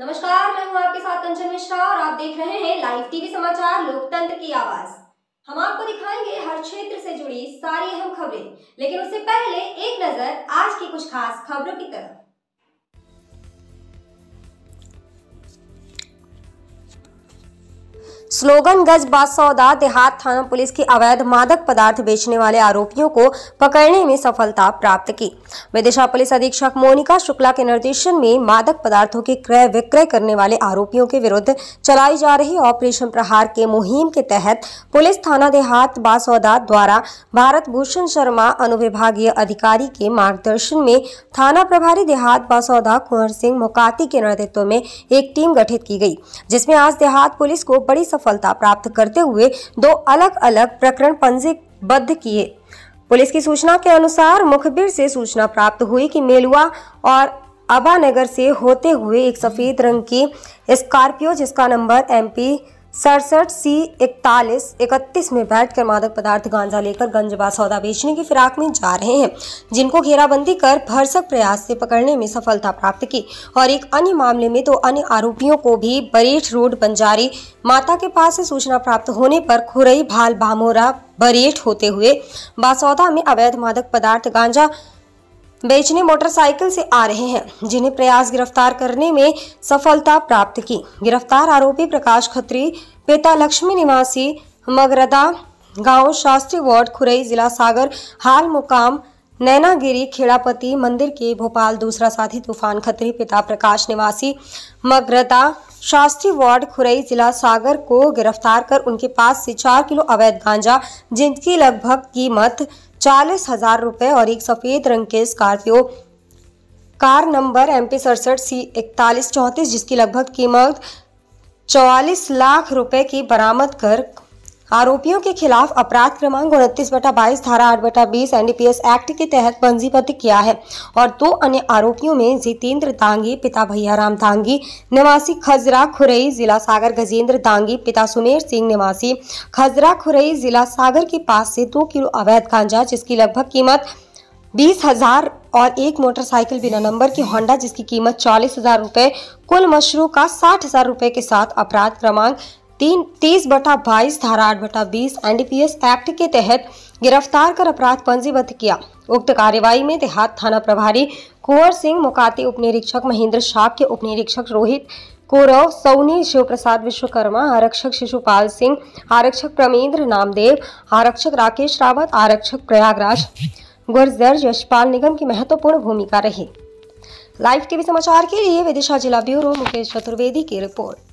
नमस्कार मैं हूं आपके साथ अंजन मिश्रा और आप देख रहे हैं लाइव टीवी समाचार लोकतंत्र की आवाज हम आपको दिखाएंगे हर क्षेत्र से जुड़ी सारी अहम खबरें लेकिन उससे पहले एक नजर आज की कुछ खास खबरों की तरफ स्लोगनगंज बासौदा देहात थाना पुलिस की अवैध मादक पदार्थ बेचने वाले आरोपियों को पकड़ने में सफलता प्राप्त की विदिशा पुलिस अधीक्षक मोनिका शुक्ला के निर्देशन में मादक पदार्थों के क्रय विक्रय करने वाले आरोपियों के विरुद्ध चलाई जा रही ऑपरेशन प्रहार के मुहिम के तहत पुलिस थाना देहात बासौदा द्वारा भारत भूषण शर्मा अनुविभागीय अधिकारी के मार्गदर्शन में थाना प्रभारी देहात बासौदा कुंवर सिंह मोकाती के नेतृत्व में एक टीम गठित की गई जिसमें आज देहात पुलिस को बड़ी सफल सफलता प्राप्त करते हुए दो अलग अलग प्रकरण पंजीबद्ध किए पुलिस की सूचना के अनुसार मुखबिर से सूचना प्राप्त हुई कि मेलुआ और अबानगर से होते हुए एक सफ़ेद रंग की स्कॉर्पियो जिसका नंबर एम पी सड़सठ सी इकतालीस इकतीस में बैठकर मादक पदार्थ गांजा लेकर गंजबा सौदा बेचने की फिराक में जा रहे हैं जिनको घेराबंदी कर भरसक प्रयास से पकड़ने में सफलता प्राप्त की और एक अन्य मामले में तो अन्य आरोपियों को भी बरेठ रोड बंजारी माता के पास से सूचना प्राप्त होने पर खुरई भाल भामोरा बरेठ होते हुए बासौदा में अवैध मादक पदार्थ गांजा बेचने मोटरसाइकिल से आ रहे हैं जिन्हें प्रयास गिरफ्तार करने में सफलता प्राप्त की गिरफ्तार आरोपी प्रकाश खत्री पिता लक्ष्मी निवासी मगरदा गांव शास्त्री वार्ड खुरई जिला सागर हाल मुकाम नैनागिरी खेड़ापति मंदिर के भोपाल दूसरा साथी तूफान खत्री पिता प्रकाश निवासी मगरदा शास्त्री वार्ड खुरई जिला सागर को गिरफ्तार कर उनके पास से चार किलो अवैध गांजा जिनकी लगभग कीमत चालीस हजार रुपये और एक सफ़ेद रंग के Scorpio car number M P सड़सठ सी इकतालीस चौंतीस जिसकी लगभग कीमत चौवालीस लाख रुपए की बरामद कर आरोपियों के खिलाफ अपराध क्रमांक उनतीस बटा बाईस धारा आठ बटा बीस एनडीपीएस एक्ट के तहत पंजीबद्ध किया है और दो अन्य आरोपियों में जितेंद्र दांगी पिता राम दांगी निवासी खजरा खुरई जिला सागर गजेंद्र दांगी पिता सुमेर सिंह निवासी खजरा खुरई जिला सागर के पास से दो किलो अवैध गांजा जिसकी लगभग कीमत बीस हजार और एक मोटरसाइकिल बिना नंबर की होंडा जिसकी कीमत चालीस हजार रूपए कुल मशरू का साठ हजार रूपए के साथ अपराध क्रमांक तीन तीस बटा बाईस धारा आठ बटा बीस एनडीपीएस एक्ट के तहत गिरफ्तार कर अपराध पंजीबद्ध किया उक्त कार्यवाही में देहात थाना प्रभारी कुंवर सिंह मुकाती उप निरीक्षक महेंद्र शाह के उप निरीक्षक रोहित कोरव सौनी शिव प्रसाद विश्वकर्मा आरक्षक शिशुपाल सिंह आरक्षक प्रमेंद्र नामदेव आरक्षक राकेश रावत आरक्षक प्रयागराज गुर्जर यशपाल निगम की महत्वपूर्ण भूमिका रही लाइव टीवी समाचार के लिए विदिशा जिला ब्यूरो मुकेश चतुर्वेदी की रिपोर्ट